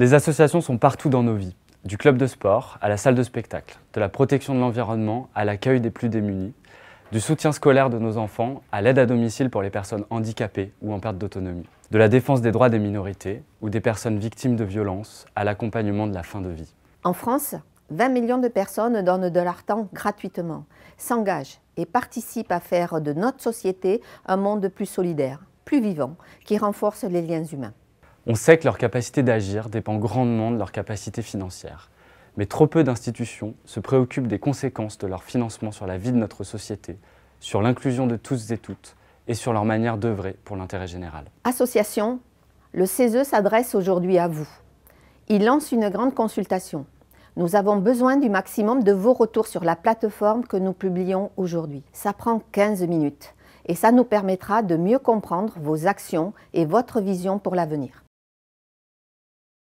Les associations sont partout dans nos vies, du club de sport à la salle de spectacle, de la protection de l'environnement à l'accueil des plus démunis, du soutien scolaire de nos enfants à l'aide à domicile pour les personnes handicapées ou en perte d'autonomie, de la défense des droits des minorités ou des personnes victimes de violences à l'accompagnement de la fin de vie. En France, 20 millions de personnes donnent de leur temps gratuitement, s'engagent et participent à faire de notre société un monde plus solidaire, plus vivant, qui renforce les liens humains. On sait que leur capacité d'agir dépend grandement de leur capacité financière. Mais trop peu d'institutions se préoccupent des conséquences de leur financement sur la vie de notre société, sur l'inclusion de tous et toutes et sur leur manière d'œuvrer pour l'intérêt général. Association, le CESE s'adresse aujourd'hui à vous. Il lance une grande consultation. Nous avons besoin du maximum de vos retours sur la plateforme que nous publions aujourd'hui. Ça prend 15 minutes et ça nous permettra de mieux comprendre vos actions et votre vision pour l'avenir.